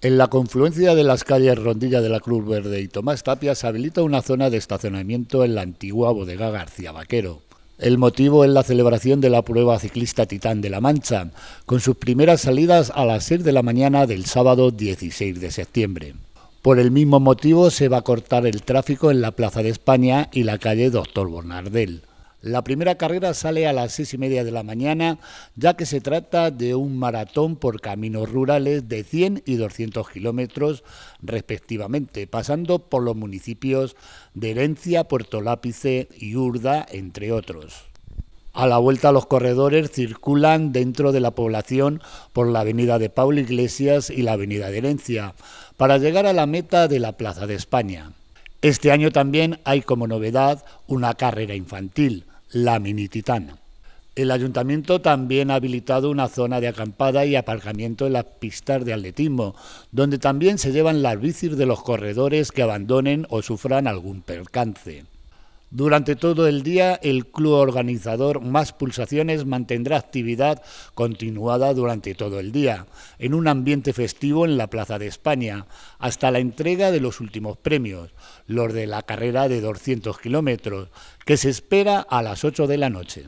En la confluencia de las calles Rondilla de la Cruz Verde y Tomás Tapia se habilita una zona de estacionamiento en la antigua bodega García Vaquero. El motivo es la celebración de la prueba ciclista Titán de la Mancha, con sus primeras salidas a las 6 de la mañana del sábado 16 de septiembre. Por el mismo motivo se va a cortar el tráfico en la Plaza de España y la calle Doctor Bornardel. La primera carrera sale a las seis y media de la mañana, ya que se trata de un maratón por caminos rurales de 100 y 200 kilómetros respectivamente, pasando por los municipios de Herencia, Puerto Lápice y Urda, entre otros. A la vuelta los corredores circulan dentro de la población por la avenida de Pablo Iglesias y la avenida de Herencia, para llegar a la meta de la Plaza de España. Este año también hay como novedad una carrera infantil, la Mini Titana. El ayuntamiento también ha habilitado una zona de acampada y aparcamiento en las pistas de atletismo, donde también se llevan las bicis de los corredores que abandonen o sufran algún percance. Durante todo el día, el club organizador Más Pulsaciones mantendrá actividad continuada durante todo el día, en un ambiente festivo en la Plaza de España, hasta la entrega de los últimos premios, los de la carrera de 200 kilómetros, que se espera a las 8 de la noche.